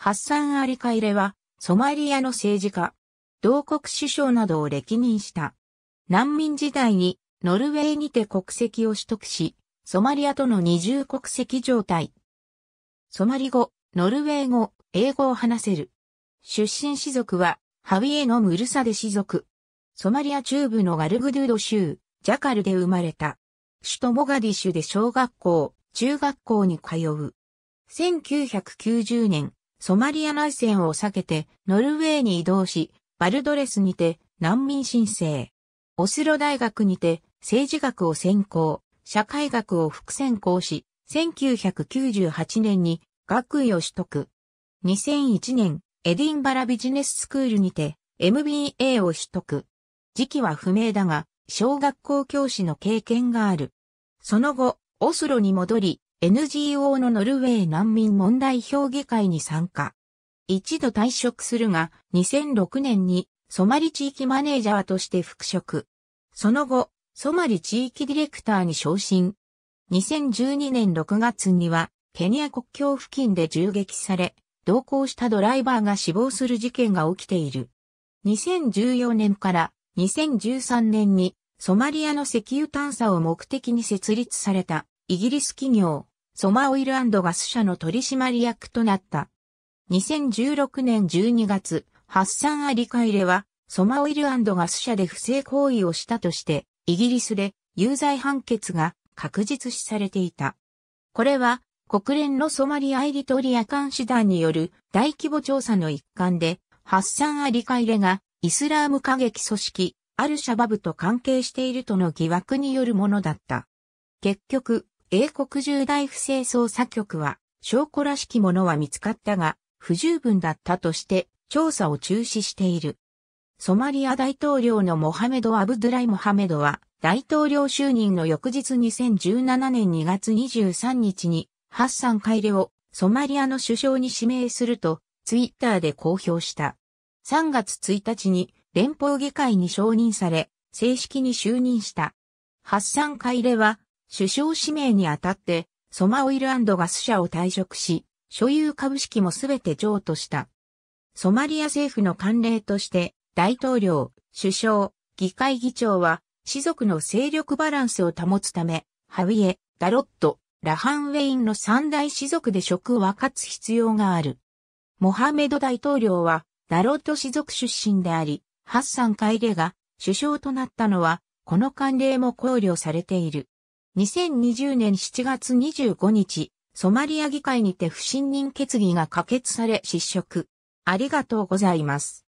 ハッサン・アリカイレは、ソマリアの政治家、同国首相などを歴任した。難民時代に、ノルウェーにて国籍を取得し、ソマリアとの二重国籍状態。ソマリ語、ノルウェー語、英語を話せる。出身氏族は、ハウィエのムルサデ氏族。ソマリア中部のガルグドゥード州、ジャカルで生まれた。首都モガディシュで小学校、中学校に通う。1990年、ソマリア内戦を避けて、ノルウェーに移動し、バルドレスにて難民申請。オスロ大学にて政治学を専攻、社会学を副専攻し、1998年に学位を取得。2001年、エディンバラビジネススクールにて MBA を取得。時期は不明だが、小学校教師の経験がある。その後、オスロに戻り、NGO のノルウェー難民問題評議会に参加。一度退職するが、2006年にソマリ地域マネージャーとして復職。その後、ソマリ地域ディレクターに昇進。2012年6月には、ケニア国境付近で銃撃され、同行したドライバーが死亡する事件が起きている。2014年から2013年にソマリアの石油探査を目的に設立されたイギリス企業、ソマオイルガス社の取締役となった。2016年12月、ハッサン・アリカイレは、ソマオイルガス社で不正行為をしたとして、イギリスで有罪判決が確実視されていた。これは、国連のソマリア・エリトリア監視団による大規模調査の一環で、ハッサン・アリカイレがイスラーム過激組織アルシャバブと関係しているとの疑惑によるものだった。結局、英国重大不正捜査局は、証拠らしきものは見つかったが、不十分だったとして、調査を中止している。ソマリア大統領のモハメド・アブドゥライ・モハメドは、大統領就任の翌日2017年2月23日に、ハッサン・カイレをソマリアの首相に指名すると、ツイッターで公表した。3月1日に連邦議会に承認され、正式に就任した。ハッサン・カイレは首相指名にあたって、ソマオイルガス社を退職し、所有株式もすべて譲渡した。ソマリア政府の慣例として、大統領、首相、議会議長は、士族の勢力バランスを保つため、ハウィエ、ダロット、ラハンウェインの三大士族で職を分かつ必要がある。モハメド大統領は、ダロット士族出身であり、ハッサン・カイレが首相となったのは、この慣例も考慮されている。2020年7月25日、ソマリア議会にて不信任決議が可決され失職。ありがとうございます。